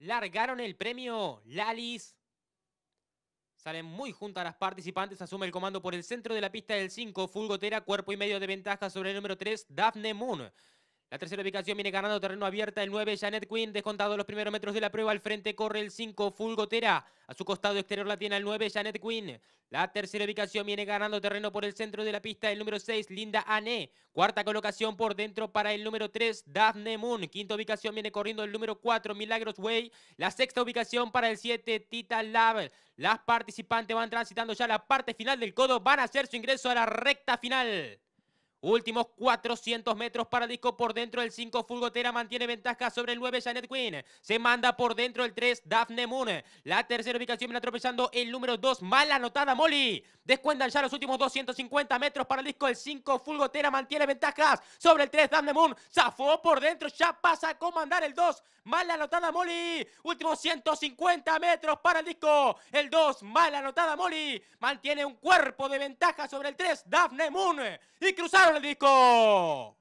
Largaron el premio Lalis. Salen muy juntas las participantes, asume el comando por el centro de la pista del 5, Fulgotera, cuerpo y medio de ventaja sobre el número 3, Daphne Moon. La tercera ubicación viene ganando terreno abierta el 9, Janet Quinn, descontado los primeros metros de la prueba. Al frente corre el 5, Fulgotera. A su costado exterior la tiene el 9, Janet Quinn. La tercera ubicación viene ganando terreno por el centro de la pista, el número 6, Linda Ané. Cuarta colocación por dentro para el número 3, Daphne Moon. Quinta ubicación viene corriendo el número 4, Milagros Way. La sexta ubicación para el 7, Tita Lab. Las participantes van transitando ya la parte final del codo, van a hacer su ingreso a la recta final. Últimos 400 metros para Disco por dentro. El 5 Fulgotera mantiene ventaja sobre el 9 Janet Quinn. Se manda por dentro el 3 Daphne Moon. La tercera ubicación viene atropellando el número 2. mal anotada Molly. Descuentan ya los últimos 250 metros para el disco El 5. Fulgotera mantiene ventajas sobre el 3. Daphne Moon zafó por dentro. Ya pasa a comandar el 2. Mala anotada Molly. Últimos 150 metros para el disco. El 2. Mala anotada Molly. Mantiene un cuerpo de ventaja sobre el 3. Daphne Moon. Y cruzaron el disco.